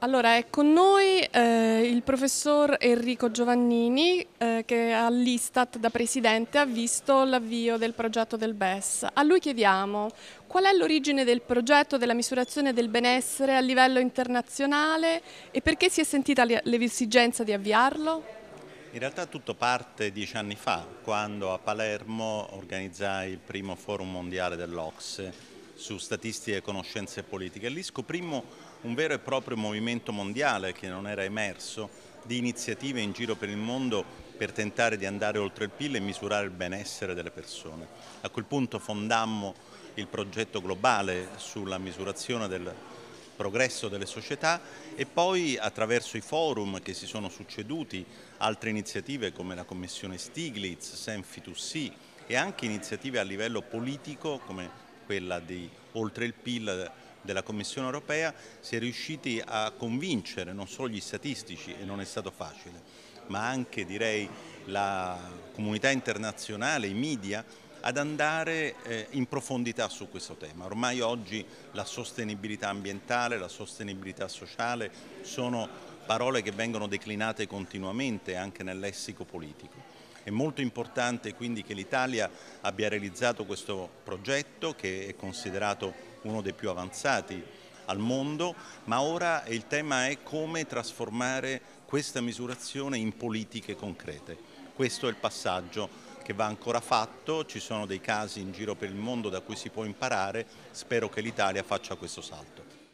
Allora, è con noi eh, il professor Enrico Giovannini eh, che all'Istat da presidente ha visto l'avvio del progetto del BES. A lui chiediamo qual è l'origine del progetto della misurazione del benessere a livello internazionale e perché si è sentita l'esigenza di avviarlo? In realtà tutto parte dieci anni fa, quando a Palermo organizzai il primo forum mondiale dell'Ocse su statistiche e conoscenze politiche. Lì scoprimmo un vero e proprio movimento mondiale che non era emerso di iniziative in giro per il mondo per tentare di andare oltre il PIL e misurare il benessere delle persone. A quel punto fondammo il progetto globale sulla misurazione del progresso delle società e poi attraverso i forum che si sono succeduti altre iniziative come la commissione Stiglitz, Senfi2C e anche iniziative a livello politico come quella di oltre il PIL della Commissione europea, si è riusciti a convincere non solo gli statistici, e non è stato facile, ma anche direi la comunità internazionale, i media, ad andare eh, in profondità su questo tema. Ormai oggi la sostenibilità ambientale, la sostenibilità sociale sono parole che vengono declinate continuamente anche nel lessico politico. È molto importante quindi che l'Italia abbia realizzato questo progetto che è considerato uno dei più avanzati al mondo, ma ora il tema è come trasformare questa misurazione in politiche concrete. Questo è il passaggio che va ancora fatto, ci sono dei casi in giro per il mondo da cui si può imparare, spero che l'Italia faccia questo salto.